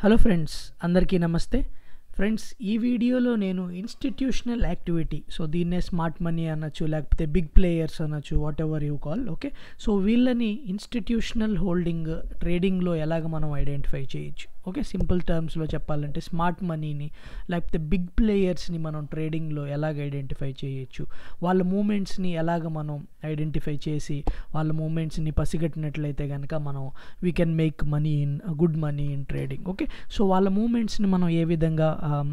hello friends అందరికీ నమస్తే friends ఈ వీడియోలో నేను ఇన్స్టిట్యూషనల్ యాక్టివిటీ సో దీన్నే స్మార్ట్ మనీ అనొచ్చు లేకపోతే బిగ్ ప్లేయర్స్ అనొచ్చు whatever you call okay so వీళ్ళని ఇన్స్టిట్యూషనల్ హోల్డింగ్ ట్రేడింగ్లో ఎలాగ మనం ఐడెంటిఫై చేయొచ్చు ఓకే సింపుల్ టర్మ్స్లో చెప్పాలంటే స్మార్ట్ మనీని లేకపోతే బిగ్ ప్లేయర్స్ని మనం ట్రేడింగ్లో ఎలాగ ఐడెంటిఫై చేయొచ్చు వాళ్ళ మూమెంట్స్ని ఎలాగ మనం ఐడెంటిఫై చేసి వాళ్ళ మూమెంట్స్ని పసిగట్టినట్లయితే కనుక మనం we can make money in good money in trading okay so వాళ్ళ మూమెంట్స్ని మనం ఏ విధంగా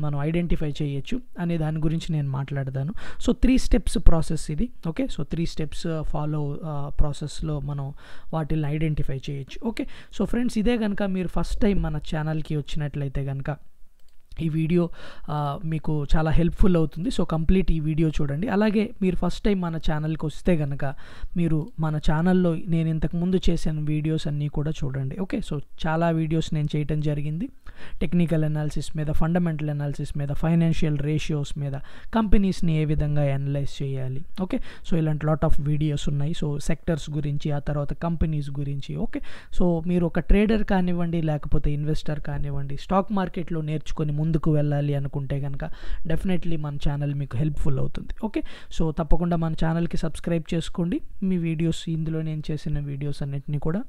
మనం ఐడెంటిఫై చేయొచ్చు అనే దాని గురించి నేను మాట్లాడతాను సో త్రీ స్టెప్స్ ప్రాసెస్ ఇది okay so three steps follow ప్రాసెస్లో మనం వాటిని ఐడెంటిఫై చేయొచ్చు ఓకే సో ఫ్రెండ్స్ ఇదే కనుక మీరు ఫస్ట్ టైం మన ఛానల్ ఛానల్కి వచ్చినట్లయితే కనుక ఈ వీడియో మీకు చాలా హెల్ప్ఫుల్ అవుతుంది సో కంప్లీట్ ఈ వీడియో చూడండి అలాగే మీరు ఫస్ట్ టైం మన ఛానల్కి వస్తే కనుక మీరు మన ఛానల్లో నేను ఇంతకుముందు చేసిన వీడియోస్ అన్నీ కూడా చూడండి ఓకే సో చాలా వీడియోస్ నేను చేయటం జరిగింది టెక్నికల్ అనాలిసిస్ మీద ఫండమెంటల్ అనాలిసిస్ మీద ఫైనాన్షియల్ రేషియోస్ మీద కంపెనీస్ని ఏ విధంగా అనలైజ్ చేయాలి ఓకే సో ఇలాంటి లాట్ ఆఫ్ వీడియోస్ ఉన్నాయి సో సెక్టర్స్ గురించి ఆ తర్వాత కంపెనీస్ గురించి ఓకే సో మీరు ఒక ట్రేడర్ కానివ్వండి లేకపోతే ఇన్వెస్టర్ కానివ్వండి స్టాక్ మార్కెట్లో నేర్చుకొని ముందుకు వెళ్ళాలి అనుకుంటే కనుక డెఫినెట్లీ మన ఛానల్ మీకు హెల్ప్ఫుల్ అవుతుంది ఓకే సో తప్పకుండా మన ఛానల్కి సబ్స్క్రైబ్ చేసుకోండి మీ వీడియోస్ ఇందులో నేను చేసిన వీడియోస్ అన్నింటినీ కూడా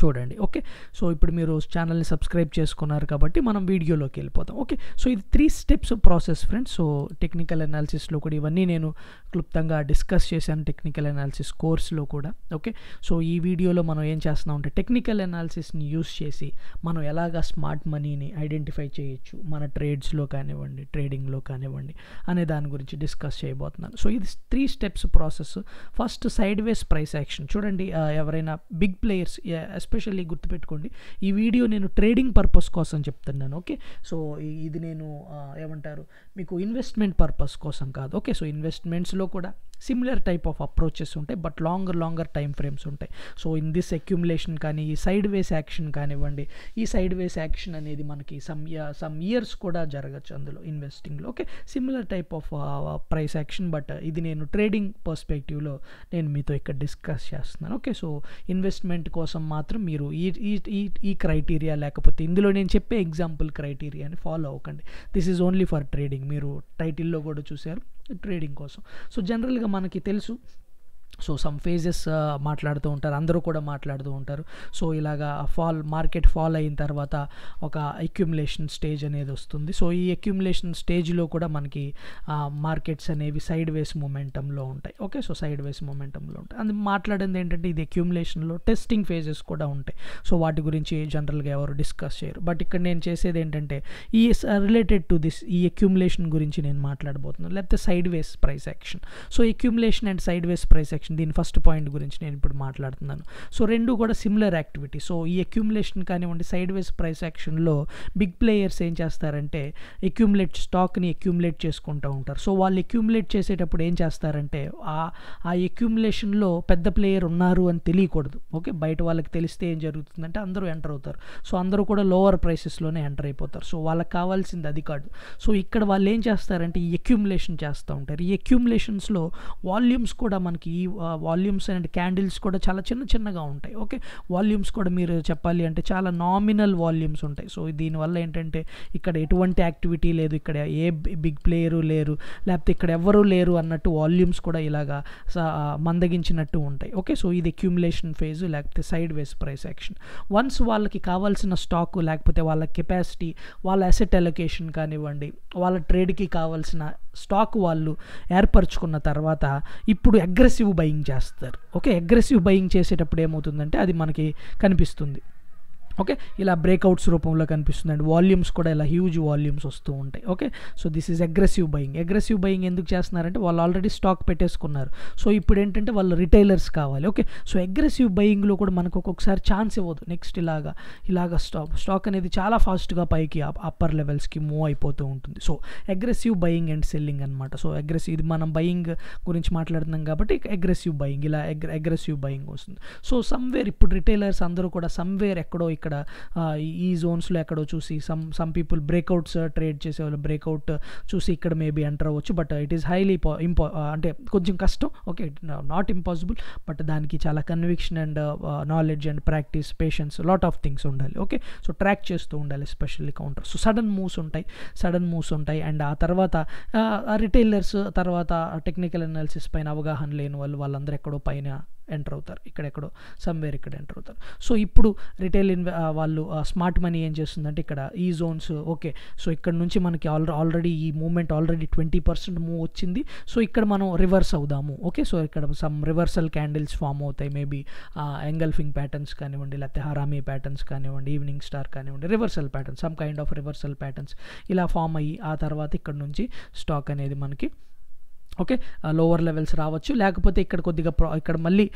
చూడండి ఓకే సో ఇప్పుడు మీరు ఛానల్ని సబ్స్క్రైబ్ చేసుకున్నారు కాబట్టి మనం వీడియోలోకి వెళ్ళిపోతాం ఓకే సో ఇది three steps process friends so technical అనాలిసిస్లో కూడా ఇవన్నీ నేను క్లుప్తంగా డిస్కస్ చేశాను టెక్నికల్ అనాలిసిస్ కోర్స్లో కూడా ఓకే సో ఈ వీడియోలో మనం ఏం చేస్తున్నాం అంటే టెక్నికల్ అనాలిసిస్ని యూస్ చేసి మనం ఎలాగా స్మార్ట్ మనీని ఐడెంటిఫై చేయొచ్చు మన ట్రేడ్స్లో కానివ్వండి ట్రేడింగ్లో కానివ్వండి అనే దాని గురించి డిస్కస్ చేయబోతున్నాను సో ఇది three steps process first sideways price action చూడండి ఎవరైనా బిగ్ ప్లేయర్స్ ఎస్పెషల్లీ గుర్తుపెట్టుకోండి ఈ వీడియో నేను ట్రేడింగ్ పర్పస్ కోసం చెప్తున్నాను ఓకే సో ఇది నేను ఏమంటారు మీకు ఇన్వెస్ట్మెంట్ పర్పస్ కోసం కాదు ఓకే సో ఇన్వెస్ట్మెంట్స్లో కూడా సిమిలర్ టైప్ ఆఫ్ అప్రోచెస్ ఉంటాయి but longer longer time frames ఉంటాయి సో ఇన్ దిస్ అక్యుములేషన్ కానీ ఈ సైడ్ వేస్ యాక్షన్ కానివ్వండి ఈ సైడ్ వేస్ యాక్షన్ అనేది మనకి సమ్ సమ్ ఇయర్స్ కూడా జరగచ్చు అందులో ఇన్వెస్టింగ్లో okay similar type of price action but ఇది నేను ట్రేడింగ్ పర్స్పెక్టివ్లో నేను మీతో ఇక్కడ డిస్కస్ చేస్తున్నాను ఓకే సో ఇన్వెస్ట్మెంట్ కోసం మాత్రం మీరు ఈ ఈ ఈ క్రైటీరియా లేకపోతే ఇందులో నేను చెప్పే ఎగ్జాంపుల్ క్రైటీరియాని ఫాలో అవ్వకండి this is only for trading మీరు టైటిల్లో కూడా చూశారు ట్రేడింగ్ కోసం సో జనరల్గా మనకి తెలుసు సో సమ్ ఫేజెస్ మాట్లాడుతూ ఉంటారు అందరూ కూడా మాట్లాడుతూ ఉంటారు సో ఇలాగా ఫాల్ మార్కెట్ ఫాల్ అయిన తర్వాత ఒక అక్యుములేషన్ స్టేజ్ అనేది వస్తుంది సో ఈ అక్యుములేషన్ స్టేజ్లో కూడా మనకి మార్కెట్స్ అనేవి సైడ్ వేస్ మూమెంటంలో ఉంటాయి ఓకే సో సైడ్ వేస్ మూమెంటంలో ఉంటాయి అది మాట్లాడింది ఏంటంటే ఇది అక్యుములేషన్లో టెస్టింగ్ ఫేజెస్ కూడా ఉంటాయి సో వాటి గురించి జనరల్గా ఎవరు డిస్కస్ చేయరు బట్ ఇక్కడ నేను చేసేది ఏంటంటే ఈ రిలేటెడ్ టు దిస్ ఈ అక్యుములేషన్ గురించి నేను మాట్లాడబోతున్నాను లేకపోతే sideways price action so accumulation and sideways price action section దీని ఫస్ట్ పాయింట్ గురించి నేను ఇప్పుడు మాట్లాడుతున్నాను సో రెండు కూడా సిమిలర్ యాక్టివిటీ సో ఈ అక్యూములేషన్ కానివ్వండి సైడ్ వైజ్ ప్రైస్ యాక్షన్లో బిగ్ ప్లేయర్స్ ఏం చేస్తారంటే అక్యూములేట్ స్టాక్ని అక్యూములేట్ చేసుకుంటూ ఉంటారు సో వాళ్ళు అక్యూములేట్ చేసేటప్పుడు ఏం చేస్తారంటే ఆ ఆ అక్యూములేషన్లో పెద్ద ప్లేయర్ ఉన్నారు అని తెలియకూడదు ఓకే బయట వాళ్ళకి తెలిస్తే ఏం జరుగుతుందంటే అందరూ ఎంటర్ అవుతారు సో అందరూ కూడా లోవర్ ప్రైసెస్లోనే ఎంటర్ అయిపోతారు సో వాళ్ళకి కావాల్సింది అది కాదు సో ఇక్కడ వాళ్ళు ఏం చేస్తారంటే ఈ అక్యూములేషన్ చేస్తూ ఉంటారు ఈ అక్యూములేషన్స్లో వాల్యూమ్స్ కూడా మనకి ఈ వాల్యూమ్స్ అండ్ క్యాండిల్స్ కూడా చాలా చిన్న చిన్నగా ఉంటాయి ఓకే వాల్యూమ్స్ కూడా మీరు చెప్పాలి అంటే చాలా నామినల్ వాల్యూమ్స్ ఉంటాయి సో దీనివల్ల ఏంటంటే ఇక్కడ ఎటువంటి యాక్టివిటీ లేదు ఇక్కడ ఏ బిగ్ ప్లేయరు లేరు లేకపోతే ఇక్కడ ఎవరు లేరు అన్నట్టు వాల్యూమ్స్ కూడా ఇలాగా మందగించినట్టు ఉంటాయి ఓకే సో ఇది అక్యూములేషన్ ఫేజ్ లేకపోతే sideways price action once వాళ్ళకి కావాల్సిన స్టాక్ లేకపోతే వాళ్ళ కెపాసిటీ వాళ్ళ అసెట్ అలొకేషన్ కానివ్వండి వాళ్ళ ట్రేడ్కి కావాల్సిన స్టాక్ వాళ్ళు ఏర్పరచుకున్న తర్వాత ఇప్పుడు అగ్రెసివ్ బయింగ్ చేస్తారు ఓకే అగ్రెసివ్ బయింగ్ చేసేటప్పుడు ఏమవుతుందంటే అది మనకి కనిపిస్తుంది ఓకే ఇలా బ్రేక్అవుట్స్ రూపంలో కనిపిస్తుంది అండ్ వాల్యూమ్స్ కూడా ఇలా హ్యూజ్ వాల్యూమ్స్ వస్తూ ఉంటాయి okay so this is aggressive buying aggressive buying ఎందుకు చేస్తున్నారంటే వాళ్ళు ఆల్రెడీ స్టాక్ పెట్టేసుకున్నారు సో ఇప్పుడు ఏంటంటే వాళ్ళు రిటైలర్స్ కావాలి ఓకే సో అగ్రెసివ్ బయింగ్లో కూడా మనకు ఒక్కొక్కసారి ఛాన్స్ ఇవ్వదు నెక్స్ట్ ఇలాగా ఇలాగ స్టాక్ స్టాక్ అనేది చాలా ఫాస్ట్గా పైకి అప్పర్ లెవెల్స్కి మూవ్ అయిపోతూ ఉంటుంది so aggressive buying and selling అనమాట సో అగ్రెసివ్ ఇది మనం బయింగ్ గురించి మాట్లాడుతున్నాం కాబట్టి అగ్రెసివ్ బయింగ్ ఇలా అగ్రెసివ్ బయింగ్ వస్తుంది సో సమ్వేర్ ఇప్పుడు రిటైలర్స్ అందరూ కూడా సమ్వేర్ ఎక్కడో ఇక్కడ ఎక్కడ ఈ జోన్స్లో ఎక్కడో చూసి some some people breakouts trade చేసేవాళ్ళు బ్రేక్అవుట్ uh, చూసి ఇక్కడ మేబీ ఎంటర్ అవ్వచ్చు బట్ ఇట్ ఈస్ హైలీ ఇంపా అంటే కొంచెం కష్టం ఓకే నాట్ ఇంపాసిబుల్ బట్ దానికి చాలా conviction and knowledge and practice patience lot of things ఉండాలి ఓకే సో ట్రాక్ చేస్తూ ఉండాలి specially counter so sudden moves ఉంటాయి సడన్ మూవ్స్ ఉంటాయి అండ్ ఆ తర్వాత రిటైలర్స్ uh, తర్వాత టెక్నికల్ అనాలిసిస్ పైన అవగాహన లేని వాళ్ళు వాళ్ళందరూ ఎక్కడో పైన ఎంటర్ అవుతారు ఇక్కడెక్కడో సమ్వేర్ ఇక్కడ ఎంటర్ అవుతారు సో ఇప్పుడు రిటైల్ ఇన్వె వాళ్ళు స్మార్ట్ మనీ ఏం చేస్తుందంటే ఇక్కడ ఈ జోన్స్ ఓకే సో ఇక్కడ నుంచి మనకి ఆల్ ఆల్రెడీ ఈ moment already twenty percent move వచ్చింది సో ఇక్కడ మనం రివర్స్ అవుదాము ఓకే సో ఇక్కడ సమ్ రివర్సల్ క్యాండిల్స్ ఫామ్ అవుతాయి మేబీ ఎంగల్ఫింగ్ ప్యాటర్న్స్ కానివ్వండి లేకపోతే హరామీ ప్యాటర్న్స్ కానివ్వండి ఈవినింగ్ స్టార్ కానివ్వండి reversal pattern some kind of reversal patterns ఇలా ఫామ్ అయ్యి ఆ తర్వాత ఇక్కడ నుంచి స్టాక్ అనేది మనకి ఓకే లోవర్ లెవెల్స్ రావచ్చు లేకపోతే ఇక్కడ కొద్దిగా ఇక్కడ మళ్ళీ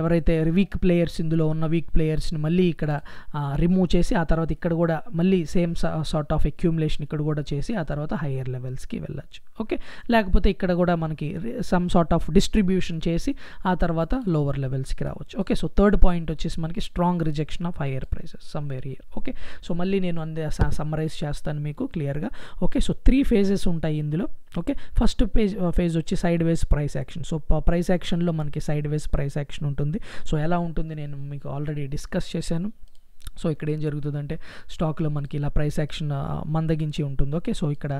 ఎవరైతే వీక్ ప్లేయర్స్ ఇందులో ఉన్న వీక్ ప్లేయర్స్ని మళ్ళీ ఇక్కడ రిమూవ్ చేసి ఆ తర్వాత ఇక్కడ కూడా మళ్ళీ సేమ్ సార్ట్ ఆఫ్ అక్యూములేషన్ ఇక్కడ కూడా చేసి ఆ తర్వాత హయ్యర్ లెవెల్స్కి వెళ్ళచ్చు ఓకే లేకపోతే ఇక్కడ కూడా మనకి సమ్ సార్ట్ ఆఫ్ డిస్ట్రిబ్యూషన్ చేసి ఆ తర్వాత లోవర్ లెవెల్స్కి రావచ్చు ఓకే సో థర్డ్ పాయింట్ వచ్చేసి మనకి strong rejection of higher prices where year okay so మళ్ళీ నేను అందే సమ్మరైజ్ చేస్తాను మీకు క్లియర్గా ఓకే సో త్రీ ఫేజెస్ ఉంటాయి ఇందులో ఓకే ఫస్ట్ ఫేజ్ ఫేజ్ వచ్చి sideways price action so price యాక్షన్లో మనకి సైడ్ వేస్ ప్రైస్ యాక్షన్ ఉంటుంది సో ఎలా ఉంటుంది నేను మీకు ఆల్రెడీ డిస్కస్ చేశాను సో ఇక్కడ ఏం జరుగుతుందంటే స్టాక్లో మనకి ఇలా ప్రైస్ యాక్షన్ మందగించి ఉంటుంది ఓకే సో ఇక్కడ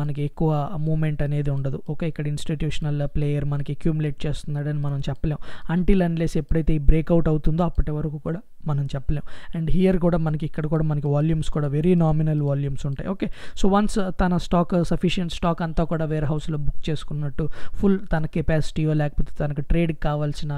మనకి ఎక్కువ మూమెంట్ అనేది ఉండదు ఓకే ఇక్కడ ఇన్స్టిట్యూషనల్ ప్లేయర్ మనకి అక్యూములేట్ చేస్తున్నాడని మనం చెప్పలేం అంటిల్ అన్లెస్ ఎప్పుడైతే ఈ బ్రేక్అవుట్ అవుతుందో అప్పటి వరకు కూడా మనం చెప్పలేం అండ్ హియర్ కూడా మనకి ఇక్కడ కూడా మనకి వాల్యూమ్స్ కూడా వెరీ నామినల్ వాల్యూమ్స్ ఉంటాయి ఓకే సో వన్స్ తన స్టాక్ సఫిషియెంట్ స్టాక్ అంతా కూడా వేర్ హౌస్లో బుక్ చేసుకున్నట్టు ఫుల్ తన కెపాసిటీయో లేకపోతే తనకు ట్రేడ్కి కావాల్సిన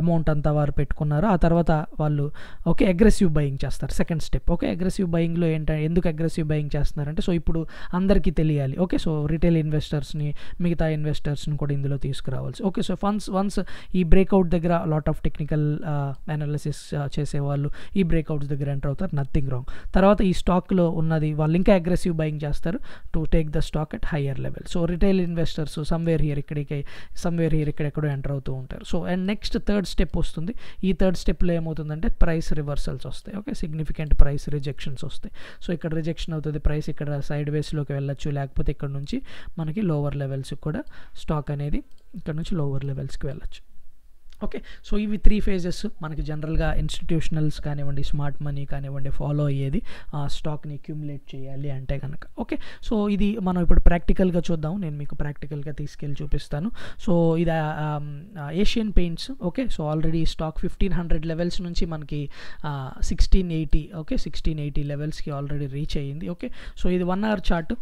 అమౌంట్ అంతా వారు పెట్టుకున్నారు ఆ తర్వాత వాళ్ళు ఓకే అగ్రెసివ్ అగ్రెసివ్ బయింగ్ చేస్తారు సెకండ్ స్టెప్ ఓకే అగ్రెసివ్ బయింగ్లో ఏంటంటే ఎందుకు అగ్రెసివ్ బయింగ్ చేస్తున్నారంటే సో ఇప్పుడు అందరికీ తెలియాలి ఓకే సో రిటైల్ ఇన్వెస్టర్స్ని మిగతా ఇన్వెస్టర్స్ని కూడా ఇందులో తీసుకురావాల్సి ఓకే సో ఫన్స్ వన్స్ ఈ బ్రేక్అవుట్ దగ్గర లాట్ ఆఫ్ టెక్నికల్ అనాలిసిస్ చేసేవాళ్ళు ఈ బ్రేక్అవుట్స్ దగ్గర ఎంటర్ అవుతారు నథింగ్ రాంగ్ తర్వాత ఈ స్టాక్లో ఉన్నది వాళ్ళు ఇంకా అగ్రెసివ్ బయింగ్ చేస్తారు to take the stock at higher level so retail investors somewhere here ఇక్కడికి సమ్వేర్ హియర్ ఇక్కడెక్కడో ఎంటర్ అవుతూ ఉంటారు so and next third step వస్తుంది ఈ థర్డ్ స్టెప్లో ఏమవుతుందంటే ప్రైస్ రివర్సల్స్ వస్తాయి ఓకే సిగ్నిఫికెంట్ ప్రైస్ రిజెక్షన్స్ వస్తాయి సో ఇక్కడ రిజెక్షన్ అవుతుంది ప్రైస్ ఇక్కడ సైడ్ వేస్లోకి వెళ్ళచ్చు లేకపోతే ఇక్కడ నుంచి మనకి లోవర్ లెవెల్స్కి కూడా స్టాక్ అనేది ఇక్కడ నుంచి లోవర్ లెవెల్స్కి వెళ్ళచ్చు ఓకే సో ఇవి త్రీ ఫేజెస్ మనకి జనరల్గా ఇన్స్టిట్యూషనల్స్ కానివ్వండి స్మార్ట్ మనీ కానివ్వండి ఫాలో అయ్యేది ఆ స్టాక్ని అక్యూములేట్ చేయాలి అంటే కనుక ఓకే సో ఇది మనం ఇప్పుడు ప్రాక్టికల్గా చూద్దాం నేను మీకు ప్రాక్టికల్గా తీసుకెళ్ళి చూపిస్తాను సో ఇది Asian Paints okay so already stock fifteen hundred levels నుంచి మనకి sixteen eighty okay sixteen eighty లెవెల్స్కి ఆల్రెడీ రీచ్ అయ్యింది ఓకే సో ఇది వన్ అవర్ చార్ట్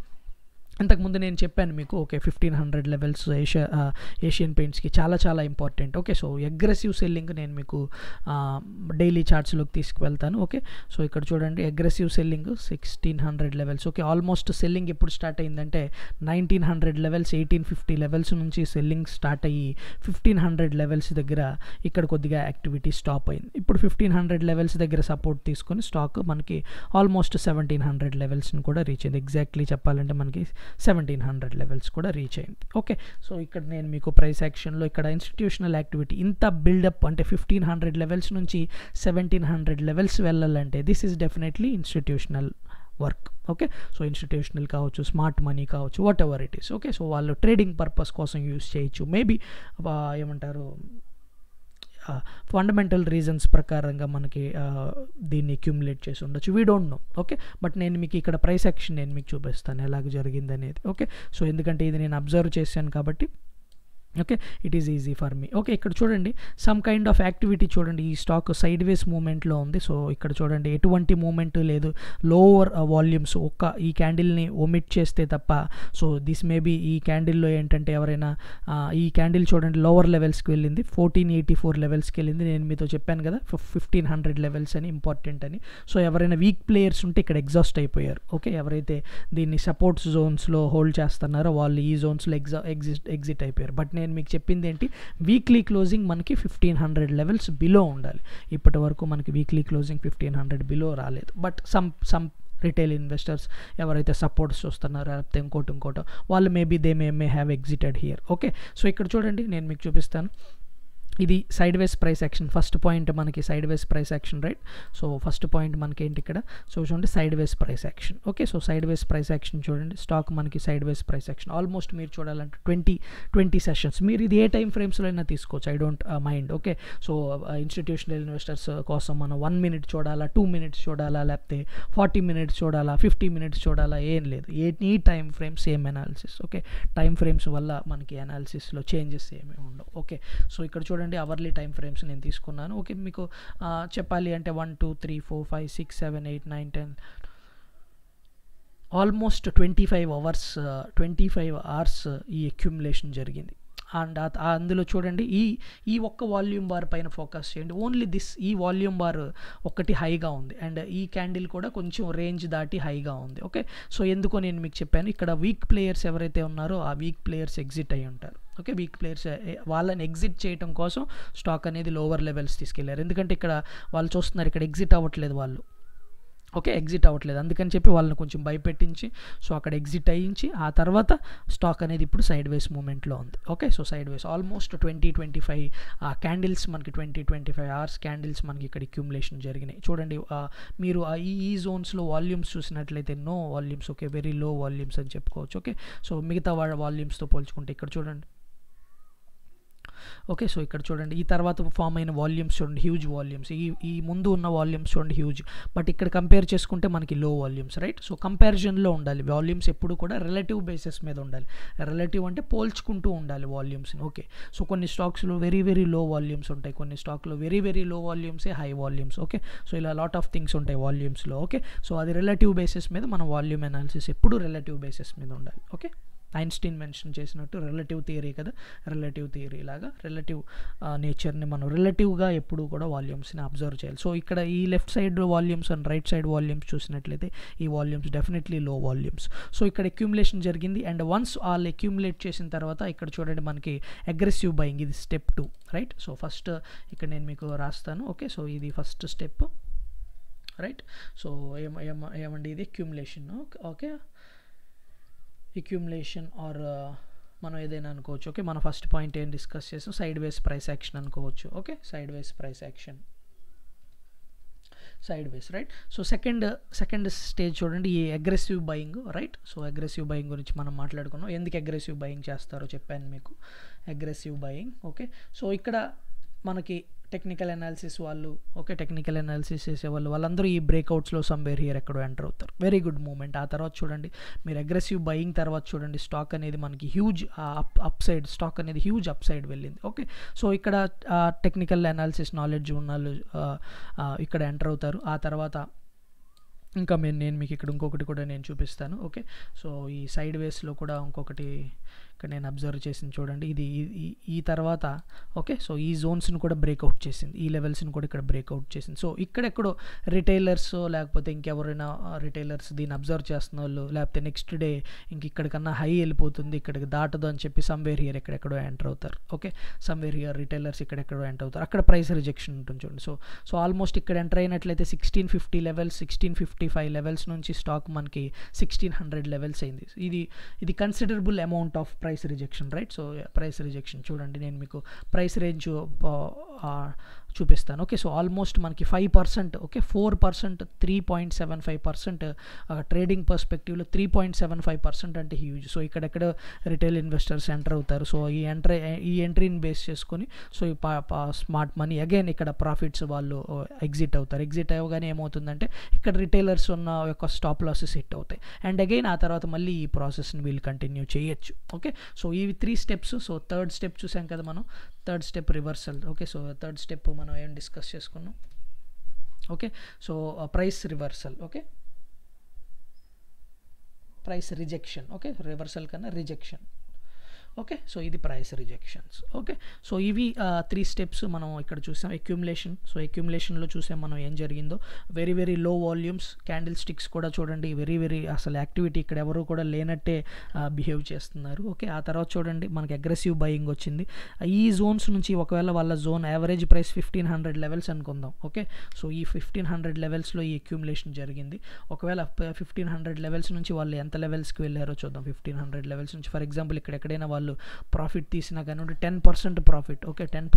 అంతకుముందు నేను చెప్పాను మీకు okay fifteen hundred levels Asia ఏషియన్ పెయింట్స్కి చాలా చాలా important okay so aggressive selling నేను మీకు డైలీ చార్ట్స్లోకి తీసుకువెళ్తాను ఓకే సో ఇక్కడ చూడండి aggressive selling sixteen hundred levels okay almost selling ఎప్పుడు స్టార్ట్ అయిందంటే nineteen hundred levels eighteen fifty levels నుంచి సెల్లింగ్ స్టార్ట్ అయ్యి ఫిఫ్టీన్ హండ్రెడ్ లెవెల్స్ దగ్గర ఇక్కడ కొద్దిగా యాక్టివిటీ స్టాప్ అయింది ఇప్పుడు ఫిఫ్టీన్ హండ్రెడ్ లెవెల్స్ దగ్గర సపోర్ట్ తీసుకొని స్టాక్ మనకి ఆల్మోస్ట్ సెవెంటీన్ హండ్రెడ్ లెవెల్స్ని కూడా రీచ్ అయింది ఎగ్జాక్ట్లీ చెప్పాలంటే మనకి సెవెంటీన్ హండ్రెడ్ లెవెల్స్ కూడా రీచ్ అయింది ఓకే సో ఇక్కడ నేను మీకు ప్రైస్ యాక్షన్లో ఇక్కడ ఇన్స్టిట్యూషనల్ యాక్టివిటీ ఇంత బిల్డప్ అంటే ఫిఫ్టీన్ హండ్రెడ్ లెవెల్స్ నుంచి సెవెంటీన్ హండ్రెడ్ లెవెల్స్ వెళ్ళాలంటే this is definitely institutional work okay so institutional కావచ్చు స్మార్ట్ మనీ కావచ్చు whatever it is okay so వాళ్ళు ట్రేడింగ్ పర్పస్ కోసం యూస్ చేయొచ్చు మేబీ ఏమంటారు ఫండమెంటల్ రీజన్స్ ప్రకారంగా మనకి దీన్ని అక్యుములేట్ చేసి ఉండొచ్చు we don't know okay but నేను మీకు ఇక్కడ ప్రైస్ యాక్షన్ నేను మీకు చూపిస్తాను ఎలాగ జరిగింది అనేది ఓకే సో ఎందుకంటే ఇది నేను అబ్జర్వ్ చేశాను కాబట్టి okay it is easy for me okay ఇక్కడ చూడండి సమ్ కైండ్ ఆఫ్ యాక్టివిటీ చూడండి ఈ స్టాక్ సైడ్ వేస్ మూమెంట్లో ఉంది సో ఇక్కడ చూడండి ఎటువంటి మూమెంట్ లేదు లోవర్ వాల్యూమ్స్ uh, ఒక్క ఈ క్యాండిల్ని ఒమిట్ చేస్తే తప్ప సో దిస్ మేబీ ఈ క్యాండిల్లో ఏంటంటే ఎవరైనా ఈ క్యాండిల్ చూడండి లోవర్ లెవెల్స్కి వెళ్ళింది ఫోర్టీన్ ఎయిటీ ఫోర్ లెవెల్స్కి వెళ్ళింది నేను మీతో చెప్పాను కదా ఫిఫ్టీన్ హండ్రెడ్ లెవెల్స్ అని ఇంపార్టెంట్ అని సో ఎవరైనా వీక్ ప్లేయర్స్ ఉంటే ఇక్కడ ఎగ్జాస్ట్ అయిపోయారు ఓకే ఎవరైతే దీన్ని సపోర్ట్స్ జోన్స్లో హోల్డ్ చేస్తున్నారో వాళ్ళు ఈ జోన్స్లో ఎగ్జా ఎగ్జిట్ ఎగ్జిట్ అయిపోయారు బట్ నేను నేను మీకు చెప్పింది ఏంటి వీక్లీ క్లోజింగ్ మనకి ఫిఫ్టీన్ హండ్రెడ్ లెవెల్స్ బిలో ఉండాలి ఇప్పటి వరకు మనకి weekly closing fifteen hundred below రాలేదు but some some retail investors ఎవరైతే సపోర్ట్స్ చూస్తున్నారో లేకపోతే ఇంకోటి ఇంకోటో వాళ్ళు maybe they may may have exited here okay so ఇక్కడ చూడండి నేను మీకు చూపిస్తాను ఇది sideways price action first point మనకి sideways price action right so first point మనకి ఏంటి ఇక్కడ సో చూడండి sideways price action okay so sideways price action చూడండి స్టాక్ మనకి sideways price action almost మీరు చూడాలంటే twenty twenty sessions మీరు ఇది ఏ టైం ఫ్రేమ్స్లో అయినా తీసుకోవచ్చు I don't mind okay so institutional investors కోసం మనం వన్ మినిట్ చూడాలా టూ మినిట్స్ చూడాలా లేకపోతే ఫార్టీ మినిట్స్ చూడాలా ఫిఫ్టీ మినిట్స్ చూడాలా ఏం లేదు ఏ ఈ time frame same analysis okay time frames వల్ల మనకి అనాలిసిస్లో చేంజెస్ ఏమీ ఉండవు ఓకే సో ఇక్కడ చూడండి చూడండి అవర్లీ టైం ఫ్రేమ్స్ నేను తీసుకున్నాను ఓకే మీకు చెప్పాలి అంటే one two three four five six seven eight nine ten almost twenty five hours twenty five hours ఈ అక్యుములేషన్ జరిగింది అండ్ అందులో చూడండి ఈ ఈ ఒక్క వాల్యూమ్ బార్ పైన ఫోకస్ చేయండి ఓన్లీ దిస్ ఈ వాల్యూమ్ బార్ ఒకటి హైగా ఉంది అండ్ ఈ క్యాండిల్ కూడా కొంచెం రేంజ్ దాటి హైగా ఉంది ఓకే సో ఎందుకో నేను మీకు చెప్పాను ఇక్కడ వీక్ ప్లేయర్స్ ఎవరైతే ఉన్నారో ఆ వీక్ ప్లేయర్స్ ఎగ్జిట్ అయి ఉంటారు ఓకే వీక్ ప్లేయర్స్ వాళ్ళని ఎగ్జిట్ చేయడం కోసం స్టాక్ అనేది లోవర్ లెవెల్స్ తీసుకెళ్లారు ఎందుకంటే ఇక్కడ వాళ్ళు చూస్తున్నారు ఇక్కడ ఎగ్జిట్ అవ్వట్లేదు వాళ్ళు ఓకే ఎగ్జిట్ అవ్వట్లేదు అందుకని చెప్పి వాళ్ళని కొంచెం భయపెట్టించి సో అక్కడ ఎగ్జిట్ అయ్యించి ఆ తర్వాత స్టాక్ అనేది ఇప్పుడు సైడ్ వేస్ మూమెంట్లో ఉంది okay so sideways almost twenty twenty five ఆ క్యాండిల్స్ మనకి twenty twenty five hours candles మనకి ఇక్కడ అక్యుములేషన్ జరిగినాయి చూడండి మీరు ఈ జోన్స్లో వాల్యూమ్స్ చూసినట్లయితే no volumes okay very low volumes అని చెప్పుకోవచ్చు ఓకే సో మిగతా వాళ్ళ వాల్యూమ్స్తో పోల్చుకుంటే ఇక్కడ చూడండి ఓకే సో ఇక్కడ చూడండి ఈ తర్వాత ఫామ్ అయిన వాల్యూమ్స్ చూడండి హ్యూజ్ వాల్యూమ్స్ ఈ ఈ ముందు ఉన్న వాల్యూమ్స్ చూడండి హ్యూజ్ బట్ ఇక్కడ కంపేర్ చేసుకుంటే మనకి లో వాల్యూమ్స్ రైట్ సో కంపారిజన్లో ఉండాలి వాల్యూమ్స్ ఎప్పుడు కూడా రిలేటివ్ బేసిస్ మీద ఉండాలి రిలేటివ్ అంటే పోల్చుకుంటూ ఉండాలి వాల్యూమ్స్ని ఓకే సో కొన్ని స్టాక్స్లో వెరీ వెరీ లో వాల్యూమ్స్ ఉంటాయి కొన్ని స్టాక్లో వెరీ వెరీ లో వాల్యూమ్సే హై వాల్యూమ్స్ ఓకే సో ఇలా లాట్ ఆఫ్ థింగ్స్ ఉంటాయి వాల్యూమ్స్లో ఓకే సో అది రిలేటివ్ బేసిస్ మీద మన వాల్యూమ్ అనాలిసిస్ ఎప్పుడు రిలేటివ్ బేసిస్ మీద ఉండాలి ఓకే ఐన్స్టీన్ మెన్షన్ చేసినట్టు రిలేటివ్ థియరీ కదా రిలేటివ్ థియరీ లాగా రిలేటివ్ నేచర్ని మనం రిలేటివ్గా ఎప్పుడు కూడా వాల్యూమ్స్ని అబ్జర్వ్ చేయాలి సో ఇక్కడ ఈ left side volumes and right side volumes చూసినట్లయితే ఈ volumes definitely low volumes so ఇక్కడ అక్యూములేషన్ జరిగింది అండ్ వన్స్ వాళ్ళు అక్యూములేట్ చేసిన తర్వాత ఇక్కడ చూడండి మనకి అగ్రెసివ్ బయింగ్ ఇది step two right so first ఇక్కడ నేను మీకు రాస్తాను ఓకే సో ఇది ఫస్ట్ స్టెప్ రైట్ సో ఏమ ఏమ ఏమండి ఇది accumulation okay accumulation or uh, మనం ఏదైనా అనుకోవచ్చు ఓకే మన ఫస్ట్ పాయింట్ ఏం డిస్కస్ చేసాం సైడ్ వేస్ ప్రైస్ యాక్షన్ అనుకోవచ్చు okay sideways price action sideways right so second second stage చూడండి ఈ aggressive buying right so aggressive buying గురించి మనం మాట్లాడుకున్నాం ఎందుకు అగ్రెసివ్ బయింగ్ చేస్తారో చెప్పాను మీకు అగ్రెసివ్ బయింగ్ ఓకే సో ఇక్కడ మనకి టెక్నికల్ అనాలిసిస్ వాళ్ళు ఓకే టెక్నికల్ అనాలిసిస్ చేసేవాళ్ళు వాళ్ళందరూ ఈ బ్రేక్అవుట్స్లో సంబేర్ హియర్ ఎక్కడో ఎంటర్ అవుతారు వెరీ గుడ్ మూమెంట్ ఆ తర్వాత చూడండి మీరు అగ్రెసివ్ బయింగ్ తర్వాత చూడండి స్టాక్ అనేది మనకి huge up upside stock అనేది హ్యూజ్ అప్ సైడ్ వెళ్ళింది ఓకే సో ఇక్కడ టెక్నికల్ అనాలిసిస్ నాలెడ్జ్ ఉన్న వాళ్ళు ఇక్కడ ఎంటర్ అవుతారు ఆ తర్వాత ఇంకా మేము నేను మీకు ఇక్కడ ఇంకొకటి కూడా నేను చూపిస్తాను ఓకే సో ఈ సైడ్ వేస్లో కూడా ఇంకొకటి ఇక్కడ నేను అబ్జర్వ్ చేసింది చూడండి ఇది ఈ తర్వాత ఓకే సో ఈ జోన్స్ని కూడా బ్రేక్అవుట్ చేసింది ఈ లెవెల్స్ని కూడా ఇక్కడ బ్రేక్అవుట్ చేసింది సో ఇక్కడెక్కడో రిటైలర్స్ లేకపోతే ఇంకెవరైనా రిటైలర్స్ దీన్ని అబ్జర్వ్ చేస్తున్న వాళ్ళు లేకపోతే నెక్స్ట్ డే ఇంక ఇక్కడికన్నా హై వెళ్ళిపోతుంది ఇక్కడికి దాటదు అని చెప్పి సమ్వేర్ హియర్ ఎక్కడెక్కడో ఎంటర్ అవుతారు ఓకే సమ్వేర్ హియర్ రిటైలర్స్ ఇక్కడెక్కడో ఎంటర్ అవుతారు అక్కడ ప్రైస్ రిజెక్షన్ ఉంటుంది చూడండి సో సో ఆల్మోస్ట్ ఇక్కడ ఎంటర్ అయినట్లయితే sixteen fifty levels sixteen fifty five levels నుంచి స్టాక్ మనకి సిక్స్టీన్ హండ్రెడ్ లెవెల్స్ అయింది ఇది ఇది considerable amount of price price rejection right so price rejection చూడండి నేను మీకు ప్రైస్ రేంజ్ చూపిస్తాను ఓకే సో ఆల్మోస్ట్ మనకి five percent okay four percent three point seven five percent trading పర్స్పెక్టివ్లో three point seven five percent అంటే huge so ఇక్కడెక్కడ retail investors enter అవుతారు so ఈ ఎంటర్ ఈ ఎంట్రీని బేస్ చేసుకొని సో ఈ స్మార్ట్ మనీ అగైన్ ఇక్కడ ప్రాఫిట్స్ వాళ్ళు ఎగ్జిట్ uh, అవుతారు ఎగ్జిట్ అవ్వగానే ఏమవుతుందంటే ఇక్కడ రిటైలర్స్ ఉన్న యొక్క స్టాప్ లాసెస్ హిట్ అవుతాయి అండ్ అగైన్ ఆ తర్వాత మళ్ళీ ఈ ప్రాసెస్ని వీళ్ళు కంటిన్యూ చేయొచ్చు ఓకే సో ఇవి three steps so third step చూసాం కదా మనం third step reversal okay so third step మనం ఏం డిస్కస్ చేసుకున్నాం okay so price reversal okay price rejection okay reversal కన్నా రిజెక్షన్ ఓకే సో ఇది ప్రైస్ రిజెక్షన్స్ ఓకే సో ఇవి త్రీ స్టెప్స్ మనం ఇక్కడ చూసాం ఎక్యుములేషన్ సో ఎక్యుములేషన్లో చూసాం మనం ఏం జరిగిందో very very low volumes candlesticks కూడా చూడండి వెరీ వెరీ అసలు యాక్టివిటీ ఇక్కడ ఎవరు కూడా లేనట్టే బిహేవ్ చేస్తున్నారు ఓకే ఆ తర్వాత చూడండి మనకి అగ్రెసివ్ బయింగ్ వచ్చింది ఈ జోన్స్ నుంచి ఒకవేళ వాళ్ళ zone average price fifteen hundred levels అనుకుందాం ఓకే సో ఈ ఫిఫ్టీన్ హండ్రెడ్ లెవెల్స్లో ఈ ఎక్యుములేషన్ జరిగింది ఒకవేళ ఫిఫ్టీన్ హండ్రెడ్ లెవెల్స్ నుంచి వాళ్ళు ఎంత లెవెల్స్కి వెళ్ళారో చూద్దాం ఫిఫ్టీన్ హండ్రెడ్ లెవెల్స్ నుంచి ఫర్ ఎగ్జాంపుల్ ఇక్కడ ఎక్కడైనా వాళ్ళు వాళ్ళు ప్రాఫిట్ తీసినా కానివ్వండి ten percent profit okay ten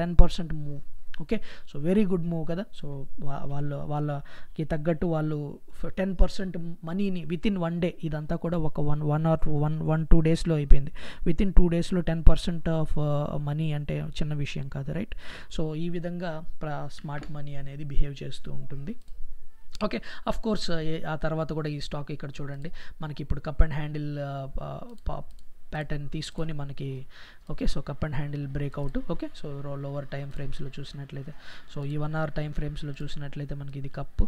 ten percent move okay so very good move కదా సో వాళ్ళు వాళ్ళకి తగ్గట్టు వాళ్ళు టెన్ పర్సెంట్ మనీని విత్ ఇన్ వన్ డే ఇదంతా కూడా ఒక one one or two one one two డేస్లో అయిపోయింది విత్ ఇన్ టూ డేస్లో టెన్ పర్సెంట్ ఆఫ్ మనీ అంటే చిన్న విషయం కాదు రైట్ సో ఈ విధంగా స్మార్ట్ మనీ అనేది బిహేవ్ చేస్తూ ఉంటుంది ఓకే అఫ్ కోర్స్ ఆ తర్వాత కూడా ఈ స్టాక్ ఇక్కడ చూడండి మనకి ఇప్పుడు కప్ అండ్ హ్యాండిల్ ప్యాటర్న్ తీసుకొని మనకి okay so cup and handle breakout okay so roll over time ఫ్రేమ్స్లో చూసినట్లయితే సో ఈ వన్ అవర్ టైం ఫ్రేమ్స్లో చూసినట్లయితే మనకి ఇది కప్పు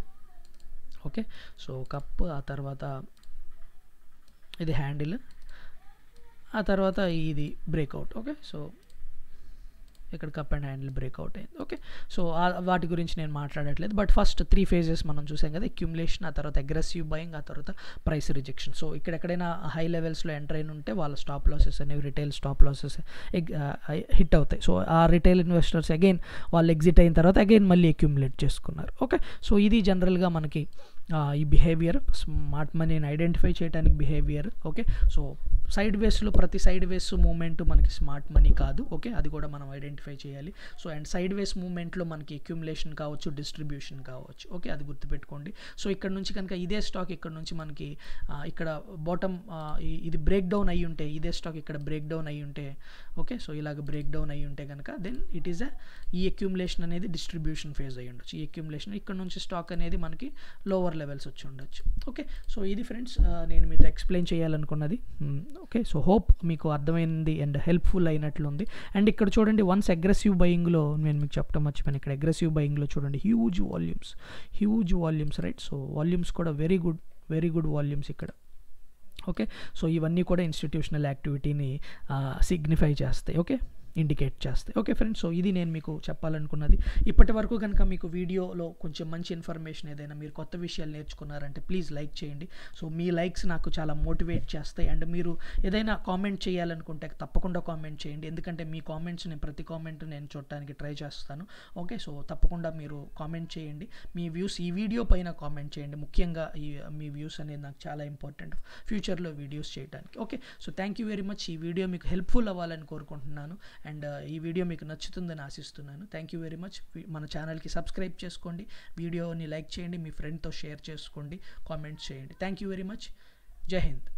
ఓకే సో కప్పు ఆ తర్వాత ఇది హ్యాండిల్ ఆ తర్వాత ఇది బ్రేక్అవుట్ ఓకే సో ఇక్కడ కప్ అండ్ హ్యాండిల్ బ్రేక్అవుట్ అయింది ఓకే సో వాటి గురించి నేను మాట్లాడట్లేదు బట్ ఫస్ట్ త్రీ ఫేజెస్ మనం చూసాం కదా అక్యుములేషన్ ఆ తర్వాత అగ్రెసివ్ బయింగ్ ఆ తర్వాత ప్రైస్ రిజెక్షన్ సో ఇక్కడ ఎక్కడైనా హై లెవెల్స్లో ఎంటర్ అయిన ఉంటే వాళ్ళ స్టాప్ లాసెస్ అనేవి రిటైల్ స్టాప్ లాసెస్ హిట్ అవుతాయి సో ఆ రిటైల్ ఇన్వెస్టర్స్ అగైన్ వాళ్ళు ఎగ్జిట్ అయిన తర్వాత అగైన్ మళ్ళీ అక్యుములేట్ చేసుకున్నారు ఓకే సో ఇది జనరల్గా మనకి ఈ బిహేవియర్ స్మార్ట్ మనీని ఐడెంటిఫై చేయడానికి బిహేవియర్ ఓకే సో సైడ్ వేస్లో ప్రతి సైడ్ వేస్ మూమెంట్ మనకి స్మార్ట్ మనీ కాదు ఓకే అది కూడా మనం ఐడెంటిఫై చేయాలి సో అండ్ సైడ్ వేస్ మూమెంట్లో మనకి అక్యుములేషన్ కావచ్చు డిస్ట్రిబ్యూషన్ కావచ్చు ఓకే అది గుర్తుపెట్టుకోండి సో ఇక్కడ నుంచి కనుక ఇదే స్టాక్ ఇక్కడ నుంచి మనకి ఇక్కడ బాటమ్ ఇది బ్రేక్ డౌన్ అయ్యి ఉంటే ఇదే స్టాక్ ఇక్కడ బ్రేక్ డౌన్ అయ్యి ఉంటే ఓకే సో ఇలాగ బ్రేక్ డౌన్ అయ్యి ఉంటే కనుక దెన్ ఇట్ ఈస్ అ ఈ అక్యూములేషన్ అనేది డిస్ట్రిబ్యూషన్ ఫేజ్ అయ్యి ఉండొచ్చు ఈ అక్యూములేషన్ ఇక్కడ నుంచి స్టాక్ అనేది మనకి లోవర్ లెవెల్స్ వచ్చి ఉండొచ్చు ఓకే సో ఇది ఫ్రెండ్స్ నేను మీతో ఎక్స్ప్లెయిన్ చేయాలనుకున్నది ఓకే సో హోప్ మీకు అర్థమైంది అండ్ హెల్ప్ఫుల్ అయినట్లుంది అండ్ ఇక్కడ చూడండి వన్స్ అగ్రెసివ్ బయింగ్లో నేను మీకు చెప్పడం మర్చిపోయాను ఇక్కడ అగ్రెసివ్ బయింగ్లో చూడండి huge volumes huge volumes right so volumes కూడా very good very good volumes ఇక్కడ ఓకే సో ఇవన్నీ కూడా ఇన్స్టిట్యూషనల్ యాక్టివిటీని సిగ్నిఫై చేస్తాయి ఓకే ఇండికేట్ చేస్తాయి ఓకే ఫ్రెండ్స్ సో ఇది నేను మీకు చెప్పాలనుకున్నది ఇప్పటి వరకు కనుక మీకు వీడియోలో కొంచెం మంచి ఇన్ఫర్మేషన్ ఏదైనా మీరు కొత్త విషయాలు నేర్చుకున్నారంటే ప్లీజ్ లైక్ చేయండి సో మీ లైక్స్ నాకు చాలా మోటివేట్ చేస్తాయి అండ్ మీరు ఏదైనా కామెంట్ చేయాలనుకుంటే తప్పకుండా కామెంట్ చేయండి ఎందుకంటే మీ కామెంట్స్ నేను ప్రతి కామెంట్ నేను చూడటానికి ట్రై చేస్తాను ఓకే సో తప్పకుండా మీరు కామెంట్ చేయండి మీ వ్యూస్ ఈ వీడియో పైన కామెంట్ చేయండి ముఖ్యంగా ఈ మీ వ్యూస్ అనేది నాకు చాలా ఇంపార్టెంట్ ఫ్యూచర్లో వీడియోస్ చేయడానికి okay so thank you very much ఈ వీడియో మీకు హెల్ప్ఫుల్ అవ్వాలని కోరుకుంటున్నాను అండ్ ఈ వీడియో మీకు నచ్చుతుందని ఆశిస్తున్నాను థ్యాంక్ యూ వెరీ మచ్ మన ఛానల్కి సబ్స్క్రైబ్ చేసుకోండి వీడియోని లైక్ చేయండి మీ ఫ్రెండ్తో షేర్ చేసుకోండి కామెంట్స్ చేయండి థ్యాంక్ యూ వెరీ మచ్ జై హింద్